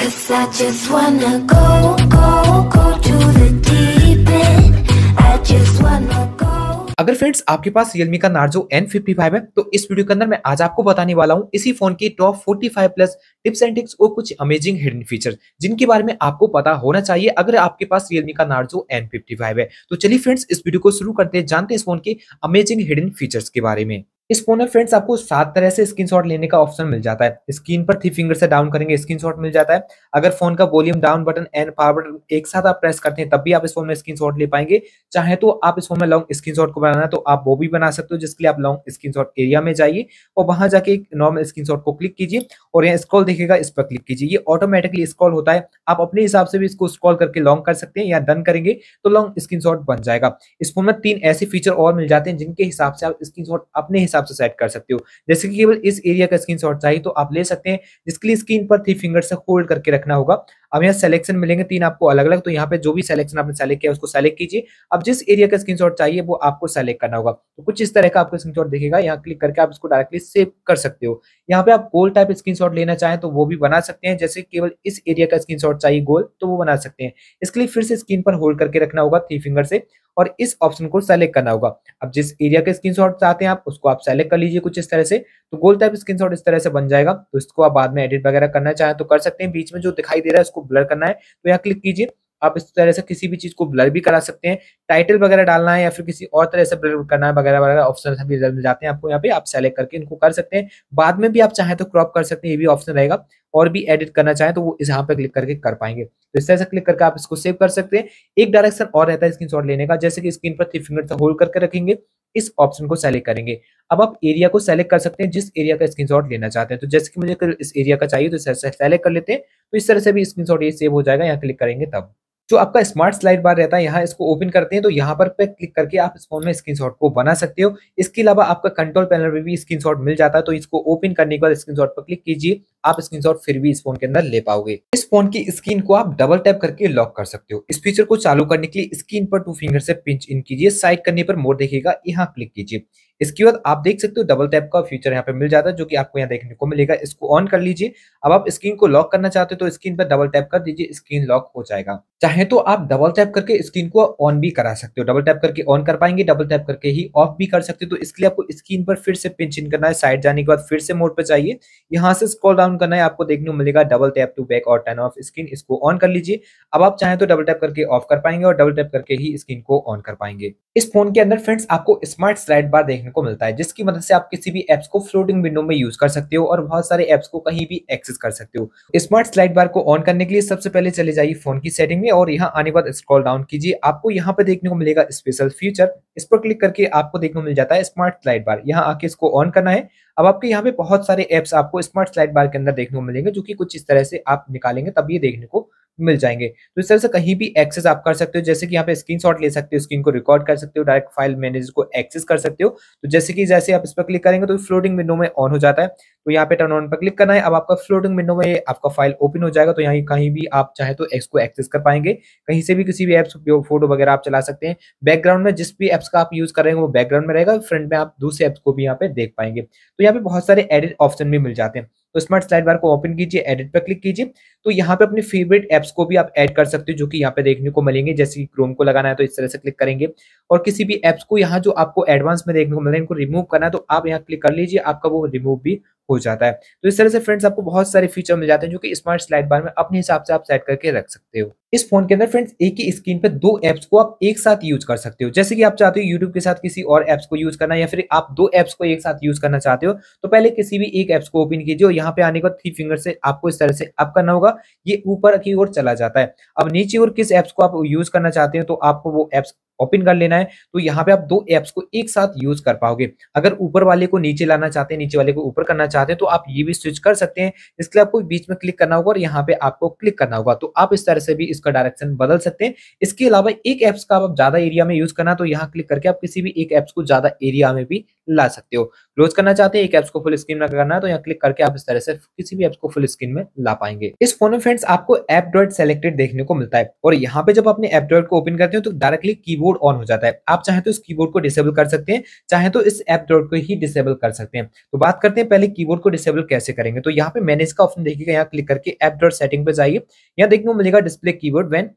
Cause I just wanna go, go, go to the deep end I just wanna go अगर friends आपके पास Realme का Narzo N55 है तो इस वीडियो के अंदर मैं आज आपको बताने वाला हूँ इसी फोन की top 45 plus tips and tricks और कुछ अमेजिंग हिडन फीचर्स जिनके बारे में आपको पता होना चाहिए अगर आपके पास Realme का Narzo N55 है तो चलिए फ्रेंड्स इस वीडियो को शुरू करते हैं जानते हैं इस फोन के अमेजिंग हिडन फीचर्स के बारे में इस फोन में फ्रेंड्स आपको सात तरह से स्क्रीनशॉट लेने का ऑप्शन मिल जाता है स्क्रीन पर थ्री फिंगर से डाउन करेंगे स्क्रीनशॉट मिल जाता है अगर फोन का volume down button and power button एक साथ आप प्रेस करते हैं तब भी आप इस फोन में शॉट ले पाएंगे चाहे तो आप इस फोन में लॉन्ग शॉट को बनाना है तो आप वो भी बना सकते हो जिसके लिए आप लॉन्ग शॉट एरिया में जाइए और वहां जाके एक नॉर्मल शॉट को क्लिक कीजिए और यहाँ स्क्रॉल देखेगा इस पर क्लिक कीजिए ये ऑटोमेटिकली स्क्रॉल होता है आप अपने हिसाब से भी इसको स्क्रॉल करके लॉन्ग कर सकते हैं या डन करेंगे तो लॉन्ग शॉट बन जाएगा इस फोन में तीन ऐसे फीचर और मिल जाते हैं जिनके हिसाब से आप शॉट अपने हिसाब हिसाब से सेट कर सकते हो जैसे कि केवल इस एरिया का स्क्रीन चाहिए तो आप ले सकते हैं जिसके लिए स्क्रीन पर थ्री फिंगर से होल्ड करके रखना होगा अब यहाँ सेलेक्शन मिलेंगे तीन आपको अलग अलग तो यहाँ पे जो भी सिलेक्शन आपने सेलेक्ट किया उसको सेलेक्ट कीजिए अब जिस एरिया का स्क्रीन चाहिए वो आपको सेलेक्ट करना होगा तो कुछ इस तरह का आपको स्क्रीन दिखेगा यहाँ क्लिक करके आप इसको डायरेक्टली सेव कर सकते हो यहाँ पे आप गोल टाइप स्क्रीन लेना चाहें तो वो भी बना सकते हैं जैसे केवल इस एरिया का स्क्रीन चाहिए गोल तो वो बना सकते हैं इसके लिए फिर से स्क्रीन पर होल्ड करके रखना होगा थ्री फिंगर से और इस ऑप्शन को सेलेक्ट करना होगा अब जिस एरिया के स्क्रीन चाहते हैं आप उसको आप सेलेक्ट कर लीजिए कुछ इस तरह से तो गोल टाइप स्क्रीन इस तरह से बन जाएगा तो इसको आप बाद में एडिट वगैरह करना चाहें तो कर सकते हैं बीच में जो दिखाई दे रहा है उसको ब्लर करना है तो यहाँ क्लिक कीजिए आप इस तरह से किसी भी चीज को ब्लर भी करा सकते हैं टाइटल वगैरह डालना है या फिर किसी और तरह से ब्लर करना है वगैरह वगैरह ऑप्शन भी जाते हैं आपको यहाँ पे आप सेलेक्ट करके इनको कर सकते हैं बाद में भी आप चाहें तो क्रॉप कर सकते हैं ये भी ऑप्शन रहेगा और भी एडिट करना चाहें तो वो इस यहाँ पर क्लिक करके कर पाएंगे तो इस तरह से क्लिक करके आप इसको सेव कर सकते हैं एक डायरेक्शन और रहता है स्क्रीन लेने का जैसे कि स्क्रीन पर थ्री फिंगर होल्ड करके रखेंगे इस ऑप्शन को सेलेक्ट करेंगे अब आप एरिया को सेलेक्ट कर सकते हैं जिस एरिया का स्क्रीनशॉट लेना चाहते हैं तो जैसे कि मुझे इस एरिया का चाहिए तो इस तरह से सेलेक्ट कर लेते हैं तो इस तरह से भी स्क्रीनशॉट ये सेव हो जाएगा यहाँ क्लिक करेंगे तब जो आपका स्मार्ट स्लाइड बार रहता है यहाँ इसको ओपन करते हैं तो यहाँ पर पे क्लिक करके आप इस फोन में स्क्रीनशॉट को बना सकते हो इसके अलावा आपका कंट्रोल पैनल पर भी स्क्रीन मिल जाता है तो इसको ओपन करने के बाद शॉट पर क्लिक कीजिए आप स्क्रीन फिर भी इस फोन के अंदर ले पाओगे इस फोन की स्क्रीन को आप डबल टैप करके लॉक कर सकते हो इस फीचर को चालू करने के लिए स्क्रीन पर टू फिंगर से पिंच इन कीजिए साइड करने पर मोड देखिएगा यहाँ क्लिक कीजिए इसके बाद आप देख सकते हो डबल टैप का फीचर यहाँ पे मिल जाता है जो कि आपको यहाँ देखने को मिलेगा इसको ऑन कर लीजिए अब आप स्क्रीन को लॉक करना चाहते हो तो स्क्रीन पर डबल टैप कर दीजिए स्क्रीन लॉक हो जाएगा चाहे तो आप डबल टैप करके स्क्रीन को ऑन भी करा सकते हो डबल टैप करके ऑन कर पाएंगे डबल टैप करके ही ऑफ भी कर सकते हो तो इसके लिए आपको स्क्रीन पर फिर से पिंच इन करना है साइड जाने के बाद फिर से मोड पर चाहिए यहाँ से स्क्रॉल डाउन करना है आपको देखने को मिलेगा डबल टैप टू बैक और टर्न ऑफ स्क्रीन इसको ऑन कर लीजिए अब आप चाहे तो डबल टैप करके ऑफ कर पाएंगे और डबल टैप करके ही स्क्रीन को ऑन कर पाएंगे इस फोन के अंदर फ्रेंड्स आपको स्मार्ट स्लाइड बार देखने देखने को मिलता है जिसकी मदद से आप किसी भी एप्स को फ्लोटिंग विंडो में यूज कर सकते हो और बहुत सारे एप्स को कहीं भी एक्सेस कर सकते हो स्मार्ट स्लाइड बार को ऑन करने के लिए सबसे पहले चले जाइए फोन की सेटिंग में और यहाँ आने के बाद स्क्रॉल डाउन कीजिए आपको यहाँ पर देखने को मिलेगा स्पेशल फीचर इस पर क्लिक करके आपको देखने को मिल जाता है स्मार्ट स्लाइड बार यहाँ आके इसको ऑन करना है अब आपके यहाँ पे बहुत सारे एप्स आपको स्मार्ट स्लाइड बार के अंदर देखने को मिलेंगे जो कि कुछ इस तरह से आप निकालेंगे तब ये देखने को मिल जाएंगे तो इस तरह से कहीं भी एक्सेस आप कर सकते हो जैसे कि यहाँ पे स्क्रीन ले सकते हो स्क्रीन को रिकॉर्ड कर सकते हो डायरेक्ट फाइल मैनेजर को एक्सेस कर सकते हो तो जैसे कि जैसे आप इस पर क्लिक करेंगे तो फ्लोटिंग विंडो में ऑन हो जाता है तो यहाँ पे टर्न ऑन पर क्लिक करना है अब आपका फ्लोटिंग विंडो में आपका फाइल ओपन हो जाएगा तो यहाँ कहीं भी आप चाहे तो एक्स को एक्सेस कर पाएंगे कहीं से भी किसी भी एप्स फोटो वगैरह आप चला सकते हैं बैकग्राउंड में जिस भी एप्स का आप यूज करेंगे वो बैकग्राउंड में रहेगा फ्रंट में आप दूसरे ऐप्स को भी यहाँ पे देख पाएंगे तो यहाँ पे बहुत सारे एडिट ऑप्शन भी मिल जाते हैं तो स्मार्ट स्लाइड बार को ओपन कीजिए एडिट पर क्लिक कीजिए तो यहाँ पे अपने फेवरेट एप्स को भी आप ऐड कर सकते हो जो कि यहाँ पे देखने को मिलेंगे जैसे कि क्रोम को लगाना है तो इस तरह से क्लिक करेंगे और किसी भी एप्स को यहाँ जो आपको एडवांस में देखने को मिलेगा इनको रिमूव करना है तो आप यहाँ क्लिक कर लीजिए आपका वो रिमूव भी हो जाता है तो इस तरह से फ्रेंड्स आपको बहुत सारे फीचर मिल जाते हैं जो कि स्मार्ट स्लाइड बार में अपने हिसाब से आप सेट करके रख सकते हो इस फोन के अंदर फ्रेंड्स एक ही स्क्रीन पे दो एप्स को आप एक साथ यूज कर सकते हो जैसे कि आप चाहते हो यूट्यूब के साथ किसी और एप्स को यूज करना या फिर आप दो एप्स को एक साथ यूज करना चाहते हो तो पहले किसी भी एक एप्स को ओपन कीजिए और यहाँ पे आने का थ्री फिंगर से आपको इस तरह से अप करना होगा ये ऊपर की ओर चला जाता है अब नीचे और किस एप्स को आप यूज करना चाहते हो तो आपको वो एप्स ओपन कर लेना है तो यहाँ पे आप दो एप्स को एक साथ यूज कर पाओगे अगर ऊपर वाले को नीचे लाना चाहते हैं नीचे वाले को ऊपर करना चाहते हैं तो आप ये भी स्विच कर सकते हैं इसके लिए आपको बीच में क्लिक करना होगा और यहाँ पे आपको क्लिक करना होगा तो आप इस तरह से भी इसका डायरेक्शन बदल सकते हैं इसके अलावा एक एप्स का आप ज्यादा एरिया में यूज करना तो यहाँ क्लिक करके आप किसी भी एक एप्स को ज्यादा एरिया में भी ला सकते हो क्लोज करना चाहते हैं एक एप्स को फुल स्क्रीन में करना है तो यहाँ क्लिक करके आप इस तरह से किसी भी एप्स को फुल स्क्रीन में ला पाएंगे इस फोन में फ्रेंड्स आपको एप डॉट सेलेक्टेड देखने को मिलता है और यहाँ पे जब अपने एप डॉट को ओपन करते हो तो डायरेक्टली कीबोर्ड ऑन हो जाता है आप चाहे तो इस कीबोर्ड को डिसेबल कर सकते हैं चाहे तो इस एप डॉट को ही डिसेबल कर सकते हैं तो बात करते हैं पहले कीबोर्ड को डिसेबल कैसे करेंगे तो यहाँ पे मैनेज का ऑप्शन देखिएगा यहाँ क्लिक करके एप डॉट सेटिंग पे जाइए यहाँ देखने को मिलेगा display keyboard when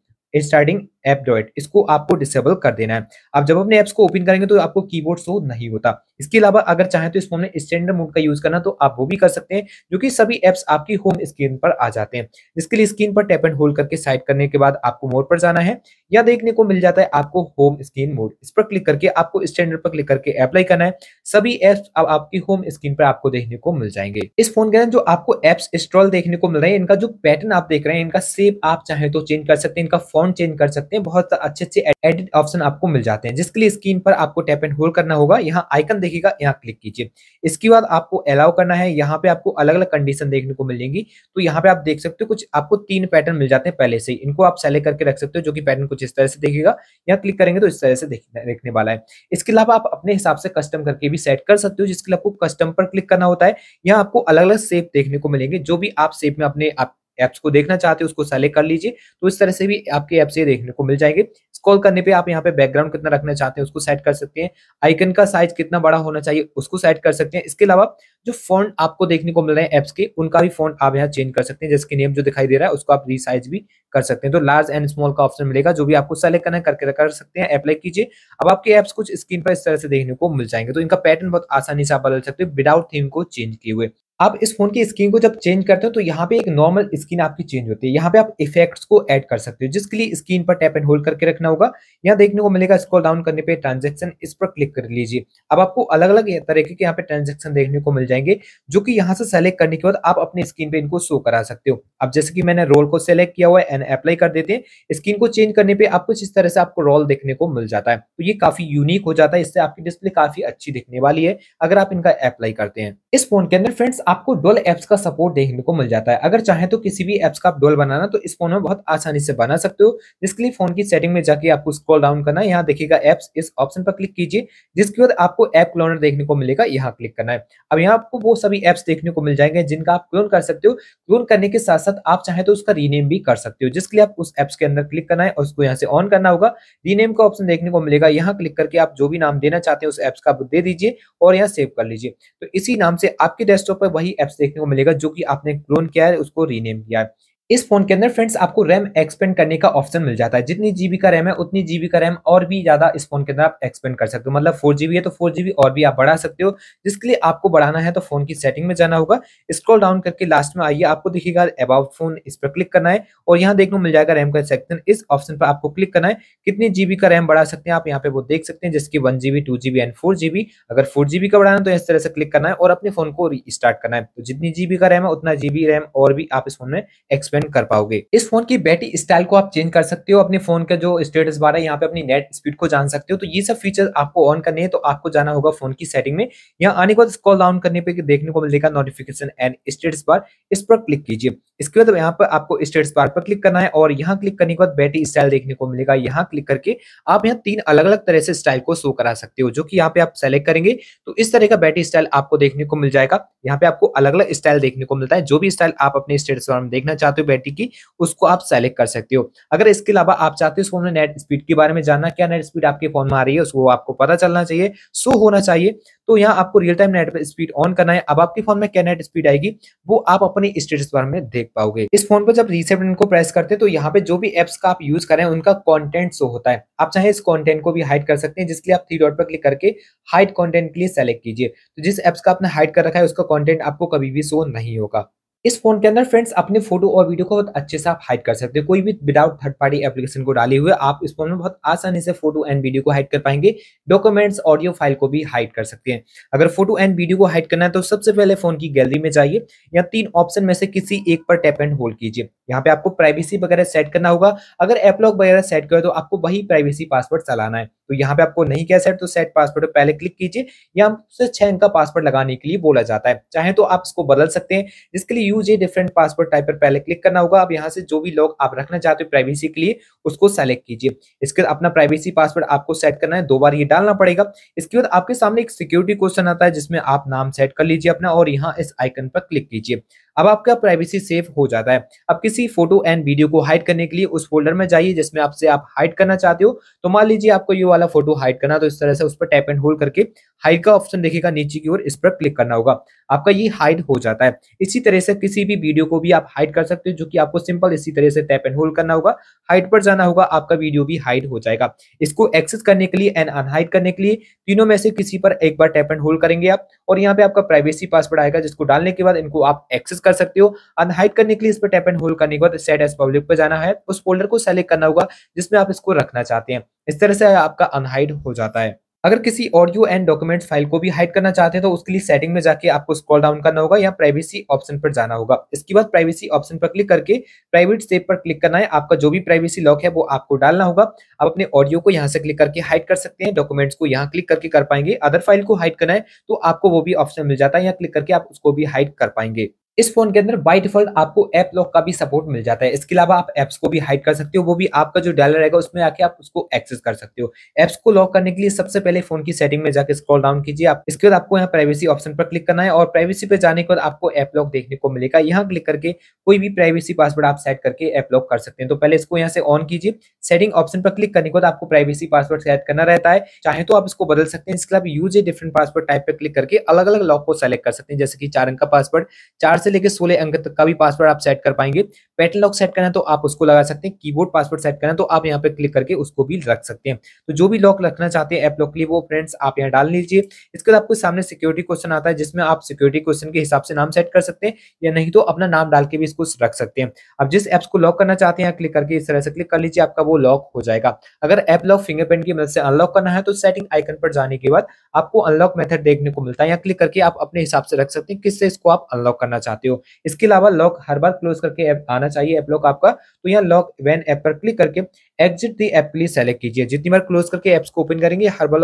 starting app dot इसको आपको डिसेबल कर देना है आप जब अपने एप्स को ओपन करेंगे तो आपको कीबोर्ड शो नहीं होता इसके अलावा अगर चाहें तो इस फोन में स्टैंडर्ड मोड का यूज करना तो आप वो भी कर सकते हैं जो कि सभी एप्स आपकी होम स्क्रीन पर आ जाते हैं इसके लिए स्क्रीन पर टैप एंड होल्ड करके साइड करने के बाद आपको मोड पर जाना है या देखने को मिल जाता है आपको होम स्क्रीन मोड इस पर क्लिक करके आपको स्टैंडर्ड पर क्लिक करके अप्लाई करना है सभी एप्स अब आपकी होम स्क्रीन पर आपको देखने को मिल जाएंगे इस फोन के अंदर जो आपको एप्स इंस्टॉल देखने को मिल रहा है इनका जो पैटर्न आप देख रहे हैं इनका सेप आप चाहे तो चेंज कर सकते हैं इनका फोन चेंज कर सकते हैं बहुत अच्छे अच्छे एडिट ऑप्शन आपको मिल जाते हैं जिसके लिए स्क्रीन पर आपको टैप एंड होल्ड करना होगा यहाँ आइकन दिखेगा यहाँ क्लिक कीजिए इसके बाद आपको अलाउ करना है यहाँ पे आपको अलग अलग कंडीशन देखने को मिलेंगी तो यहाँ पे आप देख सकते हो कुछ आपको तीन पैटर्न मिल जाते हैं पहले से ही इनको आप सेलेक्ट करके रख सकते हो जो कि पैटर्न कुछ इस तरह से देखेगा यहाँ क्लिक करेंगे तो इस तरह से देखने वाला है इसके अलावा आप अपने हिसाब से कस्टम करके भी सेट कर सकते हो जिसके लिए आपको कस्टम पर क्लिक करना होता है यहाँ आपको अलग अलग सेप देखने को मिलेंगे जो भी आप सेप में अपने आप एप्स को देखना चाहते हो उसको सेलेक्ट कर लीजिए तो इस तरह से भी आपके ऐप्स ये देखने को मिल जाएंगे स्कॉल करने पे आप यहाँ पे बैकग्राउंड कितना रखना चाहते हैं उसको सेट कर सकते हैं आइकन का साइज कितना बड़ा होना चाहिए उसको सेट कर सकते हैं इसके अलावा जो फोन आपको देखने को मिल रहे हैं एप्स के उनका भी फोन आप यहाँ चेंज कर सकते हैं जिसके नेम जो दिखाई दे रहा है उसको आप रीसाइज भी कर सकते हैं तो लार्ज एंड स्मॉल का ऑप्शन मिलेगा जो भी आपको सेलेक्ट करना करके कर सकते हैं अप्लाई कीजिए अब आपके ऐप्स कुछ स्क्रीन पर इस तरह से देखने को मिल जाएंगे तो इनका पैटर्न बहुत आसानी से आप बदल सकते हैं विदाउट थीम को चेंज किए हुए आप इस फोन की स्क्रीन को जब चेंज करते हो तो यहाँ पे एक नॉर्मल स्क्रीन आपकी चेंज होती है यहाँ पे आप इफेक्ट्स को ऐड कर सकते हो जिसके लिए स्क्रीन पर टैप एंड होल्ड करके रखना होगा यहाँ देखने को मिलेगा स्क्रॉल डाउन करने पे ट्रांजेक्शन इस पर क्लिक कर लीजिए अब आपको अलग अलग तरीके के यहाँ पे ट्रांजेक्शन देखने को मिल जाएंगे जो कि यहाँ से सेलेक्ट करने के बाद आप अपने स्क्रीन पे इनको शो करा सकते हो अब जैसे कि मैंने रोल को सेलेक्ट किया हुआ है एंड अप्लाई कर देते हैं स्क्रीन को चेंज करने पर आप कुछ इस तरह से आपको रोल देखने को मिल जाता है तो ये काफी यूनिक हो जाता है इससे आपकी डिस्प्ले काफी अच्छी दिखने वाली है अगर आप इनका अप्लाई करते हैं इस फोन के अंदर फ्रेंड्स आपको डोल एप्स का सपोर्ट देखने को मिल जाता है अगर चाहे तो किसी भी एप्स का आप डोल बनाना तो इस फोन में बहुत आसानी से बना सकते हो जिसके लिए फोन की सेटिंग में जाके आपको स्क्रॉल डाउन करना है यहाँ देखिएगा एप्स इस ऑप्शन पर क्लिक कीजिए जिसके बाद आपको एप क्लोनर देखने को मिलेगा यहाँ क्लिक करना है अब यहाँ आपको वो सभी एप्स देखने को मिल जाएंगे जिनका आप क्लोन कर सकते हो क्लोन करने के साथ साथ आप चाहे तो उसका रीनेम भी कर सकते हो जिसके लिए आप उस एप्स के अंदर क्लिक करना है और उसको यहाँ से ऑन करना होगा रीनेम का ऑप्शन देखने को मिलेगा यहाँ क्लिक करके आप जो भी नाम देना चाहते हैं उस एप्स का दे दीजिए और यहाँ सेव कर लीजिए तो इसी नाम से आपके डेस्कटॉप पर वही एप्स देखने को मिलेगा जो कि आपने क्लोन किया है उसको रीनेम किया है इस फोन के अंदर फ्रेंड्स आपको रैम एक्सपेंड करने का ऑप्शन मिल जाता है जितनी जीबी का रैम है उतनी जीबी का रैम और भी ज्यादा इस फोन के अंदर आप एक्सपेंड कर सकते हो मतलब फोर जीबी है तो फोर जीबी और भी आप बढ़ा सकते हो जिसके लिए आपको बढ़ाना है तो फोन की सेटिंग में जाना होगा स्क्रॉल डाउन करके लास्ट में आइए आपको दिखेगा अबाउट फोन इस पर क्लिक करना है और यहाँ देखने मिल जाएगा रैम का सेक्शन इस ऑप्शन पर आपको क्लिक करना है कितनी जीबी का रैम बढ़ा सकते हैं आप यहाँ पे वो देख सकते हैं जिसकी one GB two GB and four GB अगर फोर जीबी का बढ़ाना है तो इस तरह से क्लिक करना है और अपने फोन को रिस्टार्ट करना है तो जितनी जीबी का रैम है उतना जीबी रैम और भी आप इस फोन में एक्सपेंड रन कर पाओगे इस फोन की बैटरी स्टाइल को आप चेंज कर सकते हो अपने फोन का जो स्टेटस बार है यहाँ पे अपनी नेट स्पीड को जान सकते हो तो ये सब फीचर आपको ऑन करने है तो आपको जाना होगा फोन की सेटिंग में यहाँ आने के बाद स्कॉल डाउन करने पर देखने को मिलेगा नोटिफिकेशन एंड स्टेटस बार इस पर क्लिक कीजिए इसके बाद यहाँ पर आपको स्टेटस बार पर क्लिक करना है और यहाँ क्लिक करने के बाद बैटरी स्टाइल देखने को मिलेगा यहाँ क्लिक करके आप यहाँ तीन अलग अलग तरह से स्टाइल को शो करा सकते हो जो कि यहाँ पे आप सेलेक्ट करेंगे तो इस तरह का बैटरी स्टाइल आपको देखने को मिल जाएगा यहाँ पे आपको अलग अलग स्टाइल देखने को मिलता है जो भी स्टाइल आप अपने स्टेटस बार में देखना चाहते हो बैटरी की उसको आप सेलेक्ट कर सकते हो अगर इसके अलावा आप चाहते हो फोन में नेट स्पीड के बारे में जानना क्या नेट स्पीड आपके फोन में आ रही है उसको आपको पता चलना चाहिए सो होना चाहिए तो यहाँ आपको real time net speed on करना है अब आपके फोन में क्या नेट स्पीड आएगी वो आप अपने स्टेटस बार में देख पाओगे इस फोन पर जब रिसेप्ट को प्रेस करते तो यहाँ पे जो भी एप्स का आप यूज करें उनका कॉन्टेंट शो होता है आप चाहे इस कॉन्टेंट को भी हाइड कर सकते हैं जिसके लिए आप थ्री डॉट पर क्लिक करके हाइड कॉन्टेंट के लिए सेलेक्ट कीजिए तो जिस एप्स का आपने हाइड कर रखा है उसका कॉन्टेंट आपको कभी भी शो नहीं होगा इस फोन के अंदर फ्रेंड्स अपने फोटो और वीडियो को बहुत अच्छे से आप हाइड कर सकते हैं कोई भी विदाउट थर्ड पार्टी एप्लीकेशन को डाले हुए आप इस फोन में बहुत आसानी से फोटो एंड वीडियो को हाइड कर पाएंगे डॉक्यूमेंट्स ऑडियो फाइल को भी हाइड कर सकते हैं अगर फोटो एंड वीडियो को हाइड करना है तो सबसे पहले फोन की गैलरी में जाइए या तीन ऑप्शन में से किसी एक पर टैप एंड होल्ड कीजिए यहाँ पे आपको प्राइवेसी वगैरह सेट करना होगा अगर एपलॉग वगैरह सेट करें तो आपको वही प्राइवेसी पासवर्ड चलाना है तो यहाँ पे आपको नहीं किया सेट तो सेट पासवर्ड पहले क्लिक कीजिए या छह अंक का पासवर्ड लगाने के लिए बोला जाता है चाहे तो आप इसको बदल सकते हैं इसके लिए use a different password type पर पहले क्लिक करना होगा अब यहाँ से जो भी लॉग आप रखना चाहते हो प्राइवेसी के लिए उसको सेलेक्ट कीजिए इसके अपना प्राइवेसी पासवर्ड आपको सेट करना है दो बार ये डालना पड़ेगा इसके बाद आपके सामने एक सिक्योरिटी क्वेश्चन आता है जिसमें आप नाम सेट कर लीजिए अपना और यहाँ इस आइकन पर क्लिक कीजिए अब आपका प्राइवेसी सेफ हो जाता है अब किसी फोटो एंड वीडियो को हाइड करने के लिए उस फोल्डर में जाइए जिसमें आपसे आप हाइड करना चाहते हो तो मान लीजिए आपको ये वाला फोटो हाइड करना तो इस तरह से उस पर टैप एंड होल्ड करके हाइड का ऑप्शन देखेगा नीचे की ओर इस पर क्लिक करना होगा आपका ये हाइड हो जाता है इसी तरह से किसी भी वीडियो को भी आप हाइड कर सकते हो जो कि आपको सिंपल इसी तरह से टैप एंड होल्ड करना होगा हाइड पर जाना होगा आपका वीडियो भी हाइड हो जाएगा इसको एक्सेस करने के लिए एंड अनहाइड करने के लिए तीनों में से किसी पर एक बार टैप एंड होल्ड करेंगे आप और यहाँ पे आपका प्राइवेसी पासवर्ड आएगा जिसको डालने के बाद इनको आप एक्सेस कर सकते हो अनहाइट करने के लिए इस पर टैप एंड होल्ड करने के बाद सेट एस पब्लिक पर जाना है उस फोल्डर को सेलेक्ट करना होगा जिसमें आप इसको रखना चाहते हैं इस तरह से आपका अनहाइट हो जाता है अगर किसी ऑडियो एंड डॉक्यूमेंट फाइल को भी हाइड करना चाहते हैं तो उसके लिए सेटिंग में जाके आपको स्क्रॉल डाउन करना होगा या प्राइवेसी ऑप्शन पर जाना होगा इसके बाद प्राइवेसी ऑप्शन पर क्लिक करके प्राइवेट सेव पर क्लिक करना है आपका जो भी प्राइवेसी लॉक है वो आपको डालना होगा आप अपने ऑडियो को यहाँ से क्लिक करके हाइड कर सकते हैं डॉक्यूमेंट्स को यहाँ क्लिक करके कर पाएंगे अदर फाइल को हाइड करना है तो आपको वो भी ऑप्शन मिल जाता है यहाँ क्लिक करके आप उसको भी हाइड कर पाएंगे इस फोन के अंदर बाई डिफॉल्ट आपको ऐप लॉक का भी सपोर्ट मिल जाता है इसके अलावा आप एप्स को भी हाइड कर सकते हो वो भी आपका जो डायलर रहेगा उसमें आके आप उसको एक्सेस कर सकते हो एप्स को लॉक करने के लिए सबसे पहले फोन की सेटिंग में जाकर स्क्रॉल डाउन कीजिए आप इसके बाद आपको यहाँ प्राइवेसी ऑप्शन पर क्लिक करना है और प्राइवेसी पर जाने के बाद आपको एप लॉक देखने को मिलेगा यहाँ क्लिक करके कोई भी प्राइवेसी पासवर्ड आप सेट करके एप लॉक कर सकते हैं तो पहले इसको यहाँ से ऑन कीजिए सेटिंग ऑप्शन पर क्लिक करने के बाद आपको प्राइवेसी पासवर्ड सेट करना रहता है चाहे तो आप इसको बदल सकते हैं इसके अलावा use a different password type पर क्लिक करके अलग अलग लॉक को सेलेक्ट कर सकते हैं जैसे कि चार अंक का पासवर्ड चार से लेकर सोलह अंक तक का भी पासवर्ड आप सेट कर पाएंगे पैटर्न लॉक सेट करना है तो आप उसको लगा सकते हैं कीबोर्ड पासवर्ड सेट करना है तो आप यहाँ पे क्लिक करके उसको भी रख सकते हैं तो जो भी लॉक रखना चाहते हैं ऐप लॉक के लिए वो फ्रेंड्स आप यहाँ डाल लीजिए इसके बाद आपके सामने सिक्योरिटी क्वेश्चन आता है जिसमें आप सिक्योरिटी क्वेश्चन के हिसाब से नाम सेट कर सकते हैं या नहीं तो अपना नाम डाल के भी इसको रख सकते हैं अब जिस एप्स को लॉक करना चाहते हैं क्लिक करके इस तरह से क्लिक कर लीजिए आपका वो लॉक हो जाएगा अगर ऐप लॉक फिंगरप्रिंट की मदद से अनलॉक करना है तो सेटिंग आइकन पर जाने के बाद आपको अनलॉक मेथड देखने को मिलता है यहाँ क्लिक करके आप अपने हिसाब से रख सकते हैं किससे इसको आप अनलॉक करना चाहते हैं चाहते हो इसके अलावा लॉक हर बार क्लोज करके आना चाहिए ऐप लॉक आपका तो यहाँ लॉक वैन ऐप पर क्लिक करके exit the app please select कीजिए जितनी बार क्लोज करके ऐप्स को ओपन करेंगे हर बार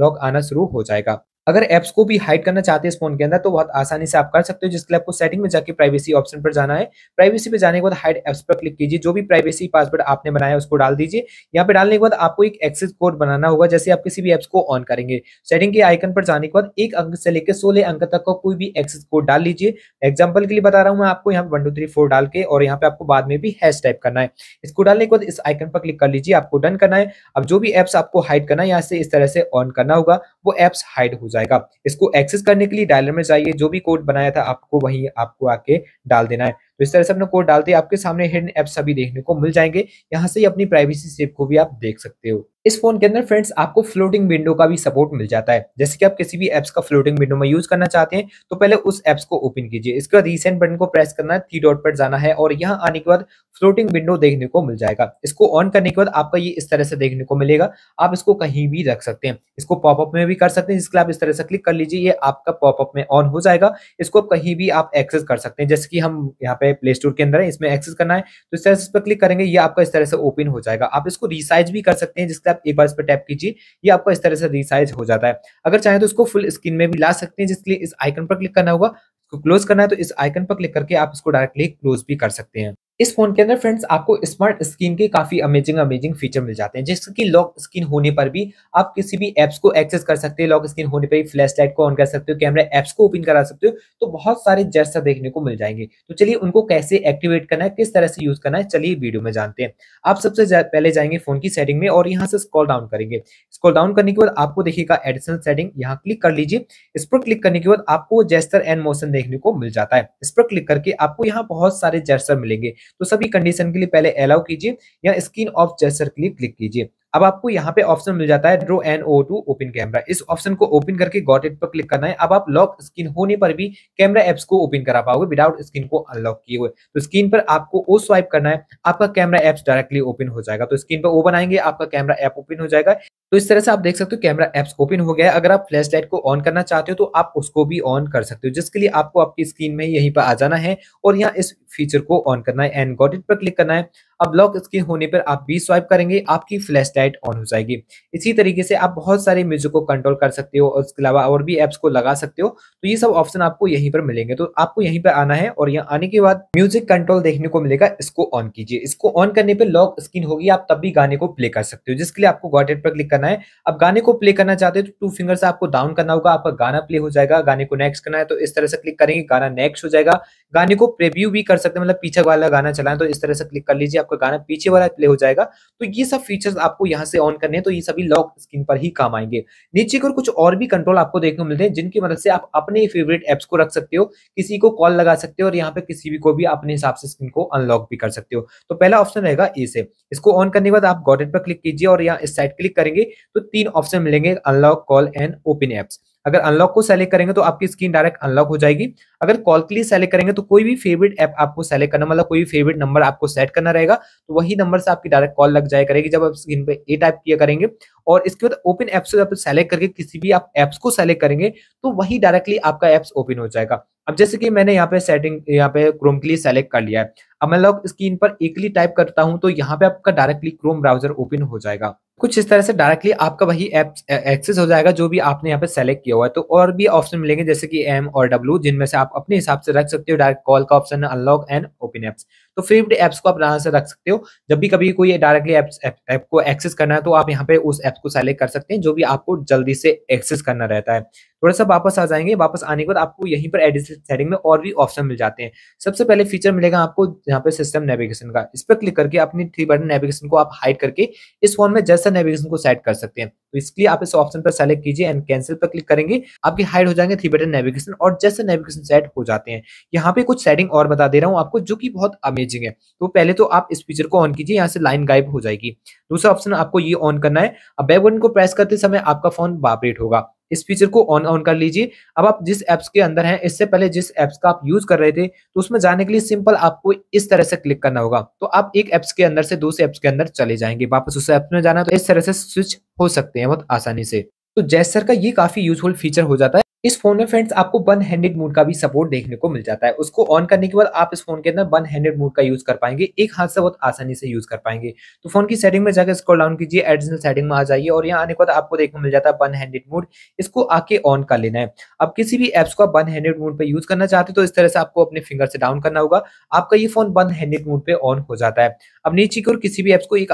लॉक आना शुरू हो जाएगा अगर एप्स को भी हाइड करना चाहते हैं इस फोन के अंदर तो बहुत आसानी से आप कर सकते हो जिसके लिए आपको सेटिंग में जाके प्राइवेसी ऑप्शन पर जाना है प्राइवेसी पर जाने के बाद हाइड एप्स पर क्लिक कीजिए जो भी प्राइवेसी पासवर्ड आपने बनाया उसको डाल दीजिए यहाँ पे डालने के बाद आपको एक एक्सेस कोड बनाना होगा जैसे आप किसी भी एप्स को ऑन करेंगे सेटिंग के आइकन पर जाने के बाद एक अंक से लेकर सोलह अंक तक का कोई भी एक्सेस कोड डाल लीजिए एग्जाम्पल के लिए बता रहा हूँ मैं आपको यहाँ पे वन टू थ्री फोर डाल के और यहाँ पे आपको बाद में भी हैश टाइप करना है इसको डालने के बाद इस आइकन पर क्लिक कर लीजिए आपको डन करना है अब जो भी एप्स आपको हाइड करना है यहाँ से इस तरह से ऑन करना होगा वो एप्स हाइड हो जाएगा इसको एक्सेस करने के लिए डायलर में जाइए जो भी कोड बनाया था आपको वही आपको आके डाल देना है तो इस तरह से अपने कोड डालते आपके सामने हिडन एप्स सभी देखने को मिल जाएंगे यहाँ से ही अपनी प्राइवेसी सेफ को भी आप देख सकते हो इस फोन के अंदर फ्रेंड्स आपको फ्लोटिंग विंडो का भी सपोर्ट मिल जाता है जैसे कि आप किसी भी एप्स का फ्लोटिंग विंडो में यूज करना चाहते हैं तो पहले उस एप्स को ओपन कीजिए इसके बाद रिसेंट बटन को प्रेस करना है थ्री डॉट पर जाना है और यहाँ आने के बाद फ्लोटिंग विंडो देखने को मिल जाएगा इसको ऑन करने के बाद आपका ये इस तरह से देखने को मिलेगा आप इसको कहीं भी रख सकते हैं इसको पॉपअप में भी कर सकते हैं जिसके आप इस तरह से क्लिक कर लीजिए ये आपका पॉपअप में ऑन हो जाएगा इसको कहीं भी आप एक्सेस कर सकते हैं जैसे कि हम यहाँ पे प्ले स्टोर के अंदर है इसमें एक्सेस करना है तो इस तरह से इस पर क्लिक करेंगे ये आपका इस तरह से ओपन हो जाएगा आप इसको रिसाइज भी कर सकते हैं जिसके आप आप एक बार इस पर टैप कीजिए ये आपका इस तरह से रिसाइज हो जाता है अगर चाहे तो इसको फुल स्क्रीन में भी ला सकते हैं जिसके लिए इस आइकन पर क्लिक करना होगा क्लोज करना है तो इस आइकन पर क्लिक करके आप इसको डायरेक्टली क्लोज भी कर सकते हैं इस फोन के अंदर फ्रेंड्स आपको स्मार्ट स्क्रीन के काफी अमेजिंग अमेजिंग फीचर मिल जाते हैं जैसे कि लॉक स्क्रीन होने पर भी आप किसी भी एप्स को एक्सेस कर सकते हैं लॉक स्क्रीन होने पर फ्लैश लाइट को ऑन कर सकते हो कैमरा एप्स को ओपन करा सकते हो तो बहुत सारे जैसा देखने को मिल जाएंगे तो चलिए उनको कैसे एक्टिवेट करना है किस तरह से यूज करना है चलिए वीडियो में जानते हैं आप सबसे पहले जाएंगे फोन की सेटिंग में और यहाँ से स्कॉल डाउन करेंगे स्कॉल डाउन करने के बाद आपको देखिएगा एडिशनल सेटिंग यहाँ क्लिक कर लीजिए इस पर क्लिक करने के बाद आपको जेस्टर एंड मोशन देखने को मिल जाता है इस पर क्लिक करके आपको यहाँ बहुत सारे जेस्टर मिलेंगे तो सभी कंडीशन के लिए पहले अलाउ कीजिए या स्क्रीन ऑफ जेस्टर के लिए क्लिक कीजिए अब आपको यहाँ पे ऑप्शन मिल जाता है draw an O to open camera इस ऑप्शन को ओपन करके गॉट इट पर क्लिक करना है अब आप लॉक स्क्रीन होने पर भी कैमरा एप्स को ओपन करा पाओगे विदाउट स्क्रीन को अनलॉक किए हुए तो स्क्रीन पर आपको ओ स्वाइप करना है आपका कैमरा एप्स डायरेक्टली ओपन हो जाएगा तो स्क्रीन पर ओ बनाएंगे आपका कैमरा ऐप ओपन हो जाएगा तो इस तरह से आप देख सकते हो कैमरा एप्स ओपन हो गया है अगर आप फ्लैश लाइट को ऑन करना चाहते हो तो आप उसको भी ऑन कर सकते हो जिसके लिए आपको आपकी स्क्रीन में यहीं पर आ जाना है और यहाँ इस फीचर को ऑन करना है एंड गॉडिट पर क्लिक करना है अब लॉक स्क्रीन होने पर आप भी स्वाइप करेंगे आपकी फ्लैश लाइट ऑन हो जाएगी इसी तरीके से आप बहुत सारे म्यूजिक को कंट्रोल कर सकते हो और उसके अलावा और भी एप्स को लगा सकते हो तो ये सब ऑप्शन आपको यहीं पर मिलेंगे तो आपको यहीं पर आना है और यहाँ आने के बाद म्यूजिक कंट्रोल देखने को मिलेगा इसको ऑन कीजिए इसको ऑन करने पर लॉक स्क्रीन होगी आप तब भी गाने को प्ले कर सकते हो जिसके लिए आपको गॉट पर क्लिक करना है अब गाने को प्ले करना चाहते हैं तो टू फिंगर से आपको डाउन करना होगा आपका गाना प्ले हो जाएगा गाने को नेक्स्ट करना है तो इस तरह से क्लिक करेंगे गाना नेक्स्ट हो जाएगा गाने को प्रीव्यू भी कर सकते हैं मतलब पीछे वाला गाना चलाएं तो इस तरह से क्लिक कर लीजिए आपका गाना पीछे वाला प्ले हो जाएगा तो ये सब फीचर्स आपको यहाँ से ऑन करने हैं तो ये सभी लॉक स्क्रीन पर ही काम आएंगे नीचे की कुछ और भी कंट्रोल आपको देखने को मिलते हैं जिनकी मदद से आप अपने फेवरेट एप्स को रख सकते हो किसी को कॉल लगा सकते हो और यहाँ पे किसी भी को भी अपने हिसाब से स्क्रीन को अनलॉक भी कर सकते हो तो पहला ऑप्शन रहेगा ए से इसको ऑन करने के बाद आप गॉडेट पर क्लिक कीजिए और यहाँ इस साइड क्लिक करेंगे तो तीन ऑप्शन मिलेंगे unlock call and open apps अगर अनलॉक को सेलेक्ट करेंगे तो आपकी स्क्रीन डायरेक्ट अनलॉक हो जाएगी अगर कॉल के लिए सेलेक्ट करेंगे तो कोई भी फेवरेट ऐप आपको सेलेक्ट करना मतलब कोई भी फेवरेट नंबर आपको सेट करना रहेगा तो वही नंबर से आपकी डायरेक्ट कॉल लग जाया करेगी जब आप स्क्रीन पे ए टाइप किया करेंगे और इसके बाद ओपन एप्स से आप सेलेक्ट करके किसी भी आप एप्स को सेलेक्ट करेंगे तो वही डायरेक्टली आपका एप्स ओपन हो जाएगा अब जैसे कि मैंने यहाँ पे सेटिंग यहाँ पे क्रोम के लिए सेलेक्ट कर लिया है अब मैं लोग स्क्रीन पर एकली टाइप करता हूँ तो यहाँ पे आपका डायरेक्टली क्रोम ब्राउजर ओपन हो जाएगा कुछ इस तरह से डायरेक्टली आपका वही ऐप एक्सेस हो जाएगा जो भी आपने यहाँ पे सेलेक्ट किया हुआ है तो और भी ऑप्शन मिलेंगे जैसे कि एम और डब्ल्यू जिनमें से आप अपने हिसाब से रख सकते हो डायरेक्ट कॉल का ऑप्शन है अनलॉक एंड ओपन एप्स तो फेवरेट एप्स को आप यहाँ से रख सकते हो जब भी कभी कोई डायरेक्टली ऐप को एक्सेस करना है तो आप यहाँ पे उस एप को सेलेक्ट कर सकते हैं जो भी आपको जल्दी से एक्सेस करना रहता है थोड़ा सा वापस आ जाएंगे वापस आने के बाद आपको यहीं पर एडिशनल सेटिंग में और भी ऑप्शन मिल जाते हैं सबसे पहले फीचर मिलेगा आपको यहाँ पे सिस्टम नेविगेशन का इस पर क्लिक करके अपनी थ्री बटन नेविगेशन को आप हाइड करके इस फोन में जैसा नेविगेशन को सेट कर सकते हैं तो लिए आप इस ऑप्शन पर सेलेक्ट कीजिए एंड कैंसिल पर क्लिक करेंगे आपके हाइड हो जाएंगे थ्री बटन नेविगेशन और जैसे नेविगेशन सेट हो जाते हैं यहाँ पे कुछ सेटिंग और बता दे रहा हूँ आपको जो कि बहुत अमेजिंग है तो पहले तो आप इस फीचर को ऑन कीजिए यहाँ से लाइन गायब हो जाएगी दूसरा ऑप्शन आपको ये ऑन करना है अब बैक बटन को प्रेस करते समय आपका फोन वापरेट होगा इस फीचर को ऑन ऑन कर लीजिए अब आप जिस एप्स के अंदर हैं इससे पहले जिस एप्स का आप यूज कर रहे थे तो उसमें जाने के लिए सिंपल आपको इस तरह से क्लिक करना होगा तो आप एक ऐप्स के अंदर से दूसरे एप्स के अंदर चले जाएंगे वापस उस एप्स में जाना तो इस तरह से स्विच हो सकते हैं बहुत आसानी से तो जैसर का ये काफी यूजफुल फीचर हो जाता है इस फोन में फ्रेंड्स आपको वन हैंडेड मोड का भी सपोर्ट देखने को मिल जाता है उसको ऑन करने के बाद आप इस फोन के अंदर वन हैंडेड मोड का यूज कर पाएंगे एक हाथ से बहुत आसानी से यूज कर पाएंगे तो फोन की सेटिंग में जाकर स्क्रॉल डाउन कीजिए एडिशनल सेटिंग में आ जाइए और यहाँ आने के बाद आपको देखने मिल जाता है वन हैंडेड मोड इसको आके ऑन कर लेना है अब किसी भी एप्स को आप वन हैंडेड मोड पर यूज करना चाहते तो इस तरह से आपको अपने फिंगर से डाउन करना होगा आपका ये फोन वन हैंडेड मोड पर ऑन हो जाता है अब नीचे की ओर किसी भी एप्स को एक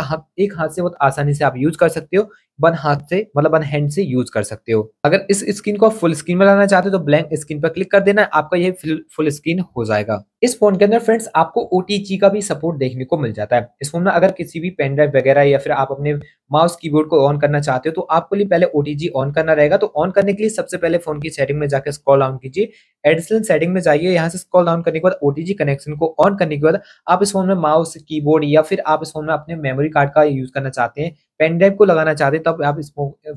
हाथ से बहुत आसानी से आप यूज कर सकते हो वन हाथ से मतलब वन हैंड से यूज कर सकते हो अगर इस स्क्रीन को आप फुल स्क्रीन में लाना चाहते हो तो ब्लैंक स्क्रीन पर क्लिक कर देना आपका ये फुल स्क्रीन हो जाएगा इस फोन के अंदर फ्रेंड्स आपको ओ का भी सपोर्ट देखने को मिल जाता है इस फोन में अगर किसी भी पेन ड्राइव वगैरह या फिर आप अपने माउस कीबोर्ड को ऑन करना चाहते हो तो आपको लिए पहले ओ ऑन करना रहेगा तो ऑन करने के लिए सबसे पहले फोन की सेटिंग में जाकर स्क्रॉल डाउन कीजिए एडिशनल सेटिंग में जाइए यहाँ से स्क्रॉल डाउन करने के बाद ओ कनेक्शन को ऑन करने के बाद आप इस फोन में माउस कीबोर्ड या फिर आप इस फोन में अपने मेमोरी कार्ड का यूज करना चाहते हैं पेन ड्राइव को लगाना चाहते तब आप इस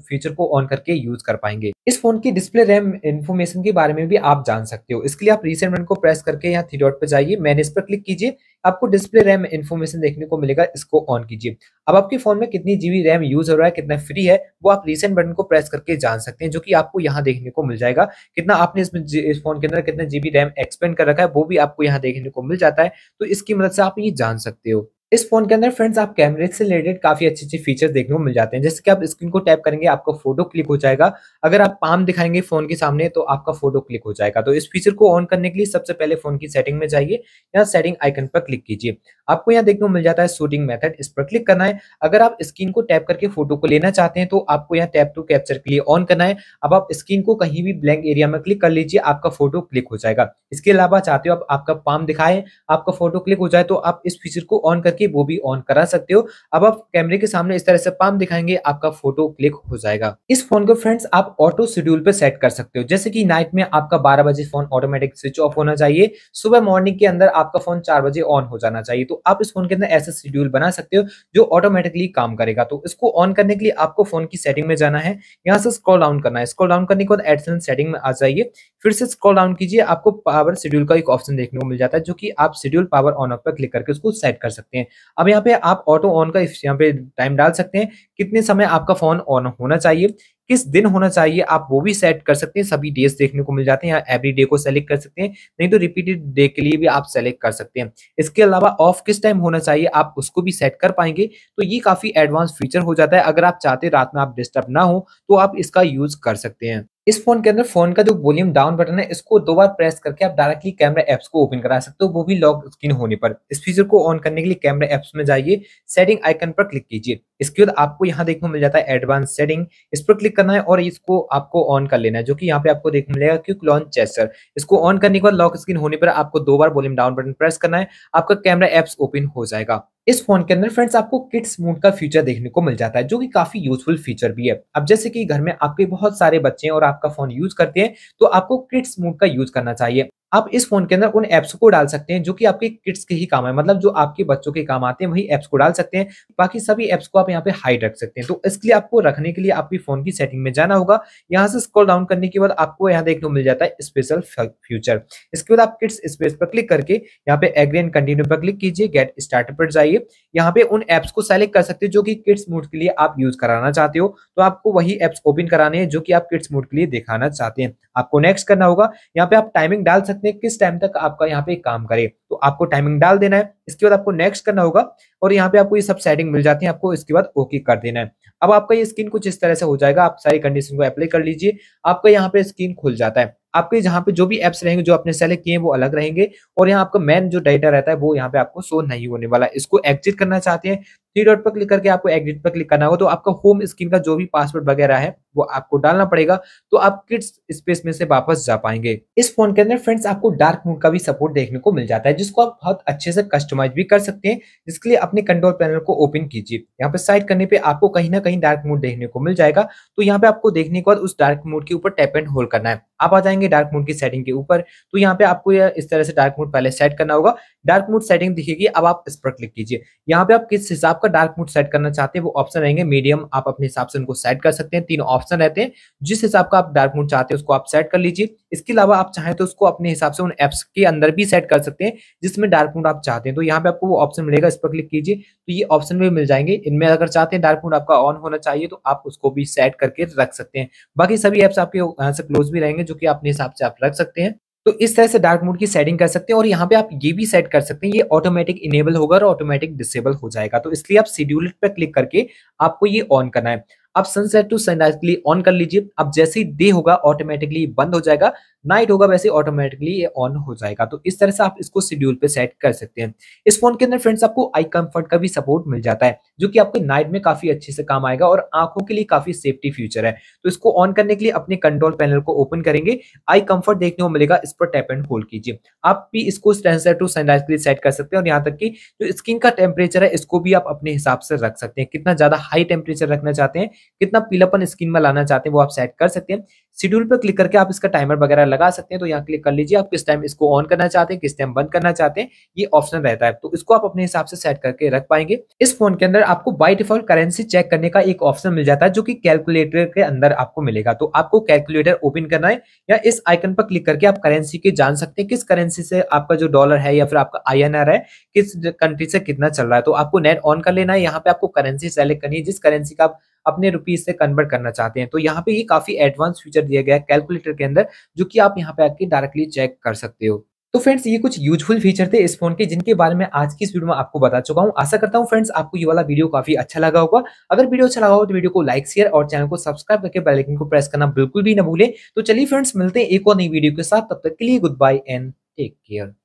फीचर को ऑन करके यूज कर पाएंगे इस फोन की डिस्प्ले रैम इन्फॉर्मेशन के बारे में भी आप जान सकते हो इसके लिए आप रिसेंट वन को प्रेस करके यहाँ थ्री डॉट पर जाइए मैंने इस पर क्लिक कीजिए आपको डिस्प्ले रैम इन्फॉर्मेशन देखने को मिलेगा इसको ऑन कीजिए अब आपके फोन में कितनी जीबी रैम यूज हो रहा है कितना फ्री है वो आप रिसेंट बटन को प्रेस करके जान सकते हैं जो कि आपको यहाँ देखने को मिल जाएगा कितना आपने इसमें इस फोन के अंदर कितना जीबी रैम एक्सपेंड कर रखा है वो भी आपको यहाँ देखने को मिल जाता है तो इसकी मदद से आप ये जान सकते हो इस फोन के अंदर फ्रेंड्स आप कैमरे से रिलेटेड काफी अच्छे अच्छे फीचर्स देखने को मिल जाते हैं जैसे कि आप स्क्रीन को टैप करेंगे आपका फोटो क्लिक हो जाएगा अगर आप पाम दिखाएंगे फोन के सामने तो आपका फोटो क्लिक हो जाएगा तो इस फीचर को ऑन करने के लिए सबसे पहले फोन की सेटिंग में जाइए या सेटिंग आइकन पर क्लिक कीजिए आपको यहाँ देखने को मिल जाता है शूटिंग मेथड इस पर क्लिक करना है अगर आप स्क्रीन को टैप करके फोटो को लेना चाहते हैं तो आपको यहाँ टैप टू कैप्चर के लिए ऑन करना है अब आप स्क्रीन को कहीं भी ब्लैंक एरिया में क्लिक कर लीजिए आपका फोटो क्लिक हो जाएगा इसके अलावा चाहते हो आप आपका पाम दिखाए आपका फोटो क्लिक हो जाए तो आप इस फीचर को ऑन करके वो भी ऑन करा सकते हो अब आप कैमरे के सामने इस तरह से पाम दिखाएंगे आपका फोटो क्लिक हो जाएगा इस फोन को फ्रेंड्स आप ऑटो शेड्यूल पर सेट कर सकते हो जैसे कि नाइट में आपका बारह बजे फोन ऑटोमेटिक स्विच ऑफ होना चाहिए सुबह मॉर्निंग के अंदर आपका फोन चार बजे ऑन हो जाना चाहिए तो आप इस फोन के अंदर ऐसा शेड्यूल बना सकते हो जो ऑटोमेटिकली काम करेगा तो इसको ऑन करने के लिए आपको फोन की सेटिंग में जाना है यहाँ से स्क्रॉल डाउन करना है स्क्रॉल डाउन करने के बाद एडसन सेटिंग में आ जाइए फिर से स्क्रॉल डाउन कीजिए आपको पावर शेड्यूल का एक ऑप्शन देखने को मिल जाता है जो कि आप शेड्यूल पावर ऑन ऑफ पर क्लिक करके उसको सेट कर सकते हैं अब यहाँ पे आप ऑटो ऑन का यहाँ पे टाइम डाल सकते हैं कितने समय आपका फोन ऑन होना चाहिए किस दिन होना चाहिए आप वो भी सेट कर सकते हैं सभी डेज देखने को मिल जाते हैं या एवरी डे को सेलेक्ट कर सकते हैं नहीं तो रिपीटेड डे के लिए भी आप सेलेक्ट कर सकते हैं इसके अलावा ऑफ किस टाइम होना चाहिए आप उसको भी सेट कर पाएंगे तो ये काफी एडवांस फीचर हो जाता है अगर आप चाहते रात में आप डिस्टर्ब ना हो तो आप इसका यूज कर सकते हैं इस फोन के अंदर फोन का जो वॉल्यूम डाउन बटन है इसको दो बार प्रेस करके आप डायरेक्टली कैमरा एप्स को ओपन करा सकते हो वो भी लॉक स्क्रीन होने पर इस फीचर को ऑन करने के लिए कैमरा एप्स में जाइए सेटिंग आइकन पर क्लिक कीजिए इसके बाद आपको यहाँ देखने मिल जाता है एडवांस सेटिंग इस पर क्लिक करना है और इसको आपको ऑन कर लेना है जो कि यहाँ पे आपको देखने मिलेगा क्यूक लॉन्च चेसर इसको ऑन करने के बाद लॉक स्क्रीन होने पर आपको दो बार वॉल्यूम डाउन बटन प्रेस करना है आपका कैमरा एप्स ओपन हो जाएगा इस फोन के अंदर फ्रेंड्स आपको किड्स मोड का फीचर देखने को मिल जाता है जो कि काफी यूजफुल फीचर भी है अब जैसे कि घर में आपके बहुत सारे बच्चे और आपका फोन यूज करते हैं तो आपको किड्स मोड का यूज करना चाहिए आप इस फोन के अंदर उन एप्स को डाल सकते हैं जो कि आपके किड्स के ही काम है मतलब जो आपके बच्चों के काम आते हैं वही एप्स को डाल सकते हैं बाकी सभी एप्स को आप यहाँ पे हाइड रख सकते हैं तो इसके लिए आपको रखने के लिए आपकी फोन की सेटिंग में जाना होगा यहाँ से स्क्रॉल डाउन करने के बाद आपको यहाँ देखने को मिल जाता है स्पेशल फ्यूचर इसके बाद आप किड्स स्पेस पर क्लिक करके यहाँ पे एग्री एंड कंटिन्यू पर क्लिक कीजिए गेट स्टार्ट पर जाइए यहाँ पे उन एप्स को सेलेक्ट कर सकते हो जो कि किड्स मूड के लिए आप यूज कराना चाहते हो तो आपको वही एप्स ओपन कराने हैं जो कि आप किड्स मूड के लिए दिखाना चाहते हैं आपको नेक्स्ट करना होगा यहाँ पे आप टाइमिंग डाल सकते सकते हैं किस टाइम तक आपका यहाँ पे काम करे तो आपको टाइमिंग डाल देना है इसके बाद आपको नेक्स्ट करना होगा और यहाँ पे आपको ये सब सेटिंग मिल जाती है आपको इसके बाद ओके कर देना है अब आपका ये स्किन कुछ इस तरह से हो जाएगा आप सारी कंडीशन को अप्लाई कर लीजिए आपका यहाँ पे स्किन खुल जाता है आपके जहाँ पे जो भी एप्स रहेंगे जो आपने सेलेक्ट किए हैं वो अलग रहेंगे और यहाँ आपका मेन जो डाटा रहता है वो यहाँ पे आपको शो नहीं होने वाला इसको एग्जिट करना चाहते हैं थ्री डॉट पर क्लिक करके आपको एग्जिट पर क्लिक करना होगा तो आपका होम स्क्रीन का जो भी पासवर्ड वगैरह है वो आपको डालना पड़ेगा तो आप किड्स स्पेस में से वापस जा पाएंगे इस फोन के अंदर फ्रेंड्स आपको डार्क मोड का भी सपोर्ट देखने को मिल जाता है जिसको आप बहुत अच्छे से कस्टमाइज भी कर सकते हैं जिसके लिए अपने कंट्रोल पैनल को ओपन कीजिए यहाँ पे साइड करने पे आपको कहीं ना कहीं डार्क मोड देखने को मिल जाएगा तो यहाँ पे आपको देखने के बाद उस डार्क मोड के ऊपर टैप एंड होल्ड करना है आप आ जाएंगे डार्क मोड की सेटिंग के ऊपर तो यहाँ पे आपको इस तरह से डार्क मोड पहले सेट करना होगा डार्क मूड सेटिंग दिखेगी अब आप इस पर क्लिक कीजिए यहाँ पे आप किस हिसाब का डार्क मूड सेट करना चाहते हैं वो ऑप्शन रहेंगे मीडियम आप अपने हिसाब से उनको सेट कर सकते हैं तीन ऑप्शन रहते हैं जिस हिसाब का आप डार्क मूड चाहते हैं उसको आप सेट कर लीजिए इसके अलावा आप चाहें तो उसको अपने हिसाब से उन एप्स के अंदर भी सेट कर सकते हैं जिसमें डार्क मूड आप चाहते हैं तो यहाँ पे आपको वो ऑप्शन मिलेगा इस पर क्लिक कीजिए तो ये ऑप्शन भी मिल जाएंगे इनमें अगर चाहते हैं डार्क मूड आपका ऑन होना चाहिए तो आप उसको भी सेट करके रख सकते हैं बाकी सभी एप्स आपके यहाँ से क्लोज भी रहेंगे जो कि अपने हिसाब से आप रख सकते हैं तो इस तरह से डार्क मोड की सेटिंग कर सकते हैं और यहाँ पे आप ये भी सेट कर सकते हैं ये ऑटोमेटिक इनेबल होगा और ऑटोमेटिक डिसेबल हो जाएगा तो इसलिए आप शेड्यूल पर क्लिक करके आपको ये ऑन करना है आप सनसेट टू सनराइज के लिए ऑन कर लीजिए अब जैसे ही डे होगा ऑटोमेटिकली बंद हो जाएगा नाइट होगा वैसे ऑटोमेटिकली ये ऑन हो जाएगा तो इस तरह से आप इसको शेड्यूल पे सेट कर सकते हैं इस फोन के अंदर फ्रेंड्स आपको आई कंफर्ट का भी सपोर्ट मिल जाता है जो कि आपके नाइट में काफी अच्छे से काम आएगा और आंखों के लिए काफी सेफ्टी फ्यूचर है तो इसको ऑन करने के लिए अपने कंट्रोल पैनल को ओपन करेंगे आई कंफर्ट देखने को मिलेगा इस पर टैप एंड होल्ड कीजिए आप भी इसको टू सनराइज के लिए सेट कर सकते हैं और यहाँ तक की जो स्किन का टेम्परेचर है इसको भी आप अपने हिसाब से रख सकते हैं कितना ज्यादा हाई टेम्परेचर रखना चाहते हैं कितना पीलापन स्किन में लाना चाहते हैं वो आप सेट कर सकते हैं शेड्यूल पर क्लिक करके आप इसका टाइमर वगैरह लगा सकते हैं तो यहाँ क्लिक कर लीजिए आप किस टाइम इसको ऑन करना चाहते हैं किस टाइम बंद करना चाहते हैं ये ऑप्शन रहता है तो इसको आप अपने हिसाब से सेट करके रख पाएंगे इस फोन के अंदर आपको बाई डिफॉल्ट करेंसी चेक करने का एक ऑप्शन मिल जाता है जो कि कैलकुलेटर के अंदर आपको मिलेगा तो आपको कैलकुलेटर ओपन करना है या इस आइकन पर क्लिक करके आप करेंसी के जान सकते हैं किस करेंसी से आपका जो डॉलर है या फिर आपका आई है किस कंट्री से कितना चल रहा है तो आपको नेट ऑन कर लेना है यहाँ पे आपको करेंसी सेलेक्ट करनी है जिस करेंसी का आप अपने रुपीज से कन्वर्ट करना चाहते हैं तो यहाँ पे ये काफी एडवांस फीचर दिया गया है कैलकुलेटर के अंदर जो कि आप यहाँ पे आके डायरेक्टली चेक कर सकते हो तो फ्रेंड्स ये कुछ यूजफुल फीचर थे इस फोन के जिनके बारे में आज की इस वीडियो में आपको बता चुका हूँ आशा करता हूँ फ्रेंड्स आपको ये वाला वीडियो काफी अच्छा लगा होगा अगर वीडियो अच्छा लगा हो तो वीडियो को लाइक शेयर और चैनल को सब्सक्राइब करके आइकन को प्रेस करना बिल्कुल भी ना भूले तो चलिए फ्रेंड्स मिलते हैं एक और नई वीडियो के साथ तब तक के लिए goodbye and take care